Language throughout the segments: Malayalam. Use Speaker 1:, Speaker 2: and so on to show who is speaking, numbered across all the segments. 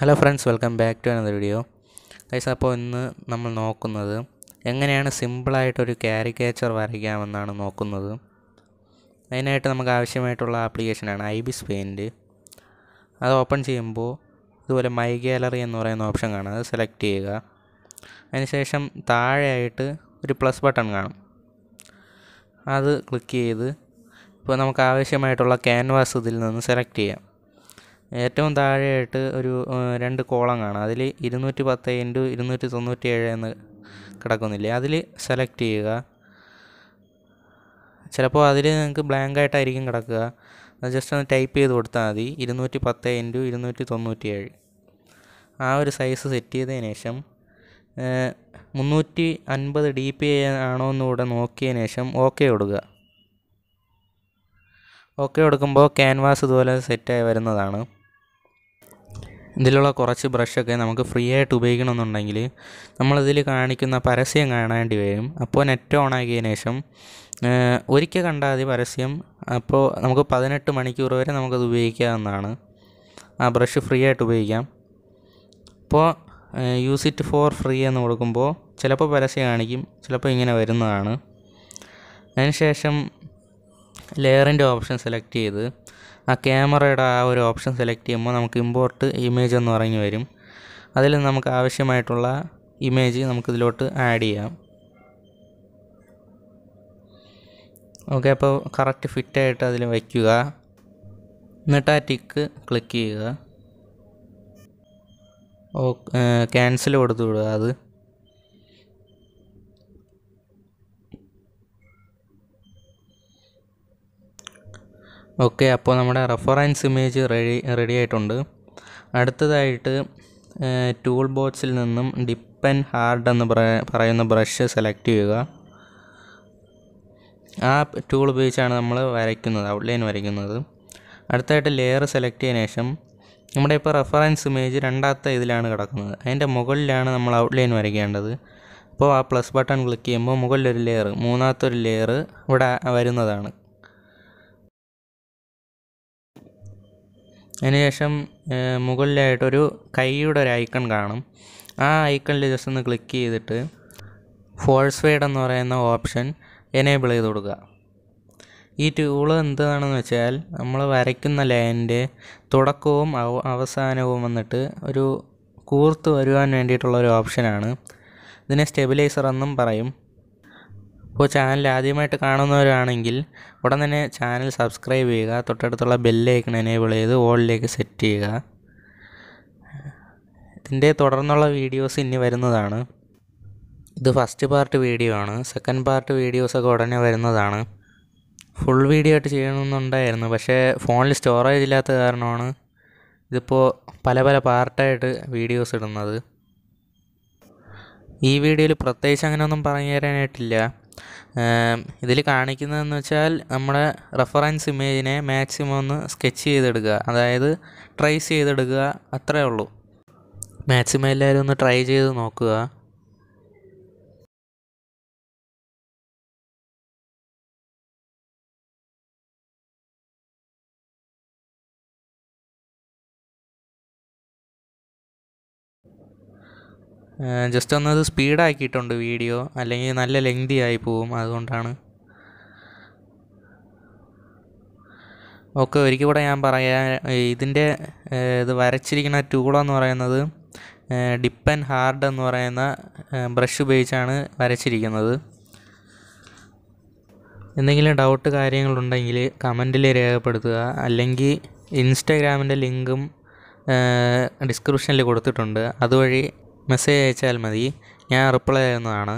Speaker 1: hello friends welcome back to another video guys അപ്പോൾ ഇന്ന് നമ്മൾ നോക്കുന്നത് എങ്ങനെയാണ് സിമ്പിളായിട്ടൊരു ക്യാരിക്കേച്ചർ വരയ്ക്കാമെന്നാണ് നോക്കുന്നത് അതിനായിട്ട് നമുക്ക് ആവശ്യമായിട്ടുള്ള ആപ്ലിക്കേഷനാണ് ഐ ബിസ് പെയിൻറ്റ് അത് ഓപ്പൺ ചെയ്യുമ്പോൾ ഇതുപോലെ മൈ ഗാലറി എന്ന് പറയുന്ന ഓപ്ഷൻ കാണും അത് സെലക്ട് ചെയ്യുക അതിനുശേഷം താഴെയായിട്ട് ഒരു പ്ലസ് ബട്ടൺ കാണും അത് ക്ലിക്ക് ചെയ്ത് ഇപ്പോൾ നമുക്ക് ആവശ്യമായിട്ടുള്ള ക്യാൻവാസ് ഇതിൽ നിന്ന് സെലക്ട് ചെയ്യാം ഏറ്റവും താഴെയായിട്ട് ഒരു രണ്ട് കോളം കാണാം അതിൽ ഇരുന്നൂറ്റി പത്ത് ഇൻറ്റു ഇരുന്നൂറ്റി തൊണ്ണൂറ്റി ഏഴ് എന്ന് കിടക്കുന്നില്ലേ അതിൽ സെലക്ട് ചെയ്യുക ചിലപ്പോൾ അതിൽ നിങ്ങൾക്ക് ബ്ലാങ്ക് ആയിട്ടായിരിക്കും കിടക്കുക അത് ജസ്റ്റ് ഒന്ന് ടൈപ്പ് ചെയ്ത് കൊടുത്താൽ മതി ഇരുന്നൂറ്റി പത്ത് ഇൻറ്റു ഇരുന്നൂറ്റി തൊണ്ണൂറ്റി ഏഴ് ആ ഒരു സൈസ് സെറ്റ് ചെയ്തതിന് ശേഷം മുന്നൂറ്റി അൻപത് ഡി പി ആണോ എന്നുകൂടെ നോക്കിയതിന് ശേഷം ഓക്കെ കൊടുക്കുക ഓക്കെ കൊടുക്കുമ്പോൾ ക്യാൻവാസ് ഇതുപോലെ സെറ്റായി വരുന്നതാണ് ഇതിലുള്ള കുറച്ച് ബ്രഷൊക്കെ നമുക്ക് ഫ്രീ ആയിട്ട് ഉപയോഗിക്കണമെന്നുണ്ടെങ്കിൽ നമ്മളിതിൽ കാണിക്കുന്ന പരസ്യം കാണേണ്ടി വരും അപ്പോൾ നെറ്റ് ഓൺ ആക്കിയതിന് ശേഷം ഒരിക്കൽ കണ്ടാൽ മതി പരസ്യം അപ്പോൾ നമുക്ക് പതിനെട്ട് മണിക്കൂർ വരെ നമുക്കത് ഉപയോഗിക്കാവുന്നതാണ് ആ ബ്രഷ് ഫ്രീ ആയിട്ട് ഉപയോഗിക്കാം അപ്പോൾ യൂസ് ഇറ്റ് ഫോർ ഫ്രീ എന്ന് കൊടുക്കുമ്പോൾ ചിലപ്പോൾ പരസ്യം കാണിക്കും ചിലപ്പോൾ ഇങ്ങനെ വരുന്നതാണ് അതിനുശേഷം ലെയറിൻ്റെ ഓപ്ഷൻ സെലക്ട് ചെയ്ത് ആ ക്യാമറയുടെ ആ ഒരു ഓപ്ഷൻ സെലക്ട് ചെയ്യുമ്പോൾ നമുക്ക് ഇമ്പോർട്ട് ഇമേജ് എന്ന് പറഞ്ഞു വരും അതിൽ നമുക്ക് ആവശ്യമായിട്ടുള്ള ഇമേജ് നമുക്കിതിലോട്ട് ആഡ് ചെയ്യാം ഓക്കെ അപ്പോൾ കറക്റ്റ് ഫിറ്റായിട്ട് അതിൽ വയ്ക്കുക എന്നിട്ട് ആ ടിക്ക് ക്ലിക്ക് ചെയ്യുക ഓ ക്യാൻസൽ കൊടുത്തു വിടുക അത് ഓക്കെ അപ്പോൾ നമ്മുടെ റെഫറൻസ് ഇമേജ് റെഡി റെഡി ആയിട്ടുണ്ട് അടുത്തതായിട്ട് ടൂൾ ബോക്സിൽ നിന്നും ഡിപ്പ് ആൻഡ് ഹാർഡ് എന്ന് പറയുന്ന ബ്രഷ് സെലക്ട് ചെയ്യുക ആ ടൂൾ ഉപയോഗിച്ചാണ് നമ്മൾ വരയ്ക്കുന്നത് ഔട്ട്ലൈൻ വരയ്ക്കുന്നത് അടുത്തായിട്ട് ലെയർ സെലക്ട് ചെയ്യുന്ന ശേഷം നമ്മുടെ ഇപ്പോൾ റെഫറൻസ് ഇമേജ് രണ്ടാമത്തെ ഇതിലാണ് കിടക്കുന്നത് അതിൻ്റെ മുകളിലാണ് നമ്മൾ ഔട്ട്ലൈൻ വരയ്ക്കേണ്ടത് അപ്പോൾ ആ പ്ലസ് ബട്ടൺ ക്ലിക്ക് ചെയ്യുമ്പോൾ മുകളിലൊരു ലെയർ മൂന്നാമത്തെ ഒരു ലെയർ ഇവിടെ വരുന്നതാണ് അതിനുശേഷം മുകളിലായിട്ടൊരു കൈയുടെ ഒരു ഐക്കൺ കാണും ആ ഐക്കണിൽ ജസ്റ്റ് ഒന്ന് ക്ലിക്ക് ചെയ്തിട്ട് ഫോഴ്സ് വേഡ് എന്ന് പറയുന്ന ഓപ്ഷൻ എനേബിൾ ചെയ്ത് കൊടുക്കുക ഈ ടൂള് എന്താണെന്ന് വെച്ചാൽ നമ്മൾ വരയ്ക്കുന്ന ലൈനിൻ്റെ തുടക്കവും അവസാനവും വന്നിട്ട് ഒരു കൂർത്ത് വരുവാൻ വേണ്ടിയിട്ടുള്ള ഒരു ഓപ്ഷനാണ് ഇതിനെ സ്റ്റെബിലൈസർ എന്നും പറയും ഇപ്പോൾ ചാനൽ ആദ്യമായിട്ട് കാണുന്നവരാണെങ്കിൽ ഉടൻ തന്നെ ചാനൽ സബ്സ്ക്രൈബ് ചെയ്യുക തൊട്ടടുത്തുള്ള ബെല്ലേക്കൺ എനേബിൾ ചെയ്ത് ഓളിലേക്ക് സെറ്റ് ചെയ്യുക ഇതിൻ്റെ തുടർന്നുള്ള വീഡിയോസ് ഇനി വരുന്നതാണ് ഇത് ഫസ്റ്റ് പാർട്ട് വീഡിയോ ആണ് സെക്കൻഡ് പാർട്ട് വീഡിയോസൊക്കെ ഉടനെ വരുന്നതാണ് ഫുൾ വീഡിയോ ആയിട്ട് ചെയ്യണമെന്നുണ്ടായിരുന്നു പക്ഷേ ഫോണിൽ സ്റ്റോറേജ് ഇല്ലാത്ത കാരണമാണ് ഇതിപ്പോൾ പല പല പാർട്ടായിട്ട് വീഡിയോസ് ഇടുന്നത് ഈ വീഡിയോയിൽ പ്രത്യേകിച്ച് അങ്ങനെയൊന്നും പറഞ്ഞു തരാനായിട്ടില്ല ഇതിൽ കാണിക്കുന്നതെന്ന് വെച്ചാൽ നമ്മുടെ റെഫറൻസ് ഇമേജിനെ മാക്സിമം ഒന്ന് സ്കെച്ച് ചെയ്തെടുക്കുക അതായത് ട്രൈസ് ചെയ്തെടുക്കുക അത്രയേ ഉള്ളൂ മാക്സിമം എല്ലാവരും ഒന്ന് ട്രൈ ചെയ്ത് നോക്കുക ജസ്റ്റ് ഒന്നത് സ്പീഡാക്കിയിട്ടുണ്ട് വീഡിയോ അല്ലെങ്കിൽ നല്ല ലെങ്തി ആയി പോവും അതുകൊണ്ടാണ് ഓക്കെ ഒരിക്കൽ കൂടെ ഞാൻ പറയാം ഇതിൻ്റെ ഇത് വരച്ചിരിക്കുന്ന ടൂളെന്ന് പറയുന്നത് ഡിപ്പ് ആൻഡ് ഹാർഡ് എന്ന് പറയുന്ന ബ്രഷ് ഉപയോഗിച്ചാണ് വരച്ചിരിക്കുന്നത് എന്തെങ്കിലും ഡൗട്ട് കാര്യങ്ങളുണ്ടെങ്കിൽ കമൻറ്റിൽ രേഖപ്പെടുത്തുക അല്ലെങ്കിൽ ഇൻസ്റ്റാഗ്രാമിൻ്റെ ലിങ്കും ഡിസ്ക്രിപ്ഷനിൽ കൊടുത്തിട്ടുണ്ട് അതുവഴി മെസ്സേജ് അയച്ചാൽ മതി ഞാൻ റിപ്ലൈ തരുന്നതാണ്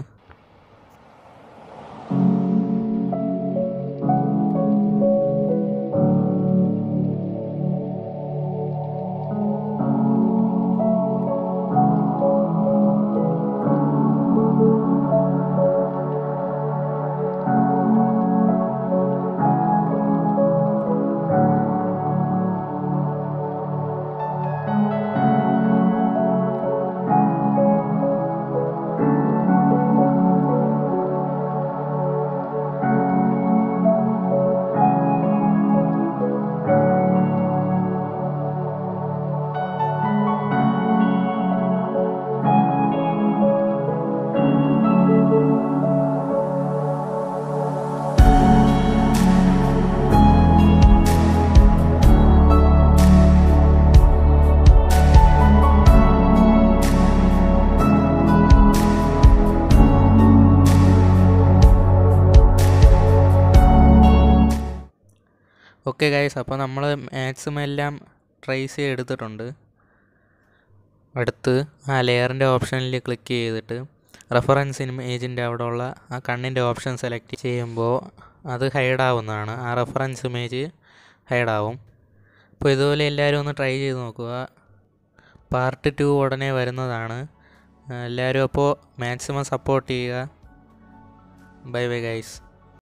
Speaker 1: ഓക്കെ ഗൈസ് അപ്പോൾ നമ്മൾ മാക്സിമം എല്ലാം ട്രേസ് ചെയ്തെടുത്തിട്ടുണ്ട് അടുത്ത് ആ ലെയറിൻ്റെ ഓപ്ഷനിൽ ക്ലിക്ക് ചെയ്തിട്ട് റെഫറൻസ് ഇമേജിൻ്റെ അവിടെയുള്ള ആ കണ്ണിൻ്റെ ഓപ്ഷൻ സെലക്ട് ചെയ്യുമ്പോൾ അത് ഹൈഡ് ആവുന്നതാണ് ആ റെഫറൻസ് ഇമേജ് ഹൈഡ് ആവും അപ്പോൾ ഇതുപോലെ എല്ലാവരും ഒന്ന് ട്രൈ ചെയ്ത് നോക്കുക പാർട്ട് ടു ഉടനെ വരുന്നതാണ് എല്ലാവരും അപ്പോൾ മാക്സിമം സപ്പോർട്ട് ചെയ്യുക ബൈ ബൈ ഗൈസ്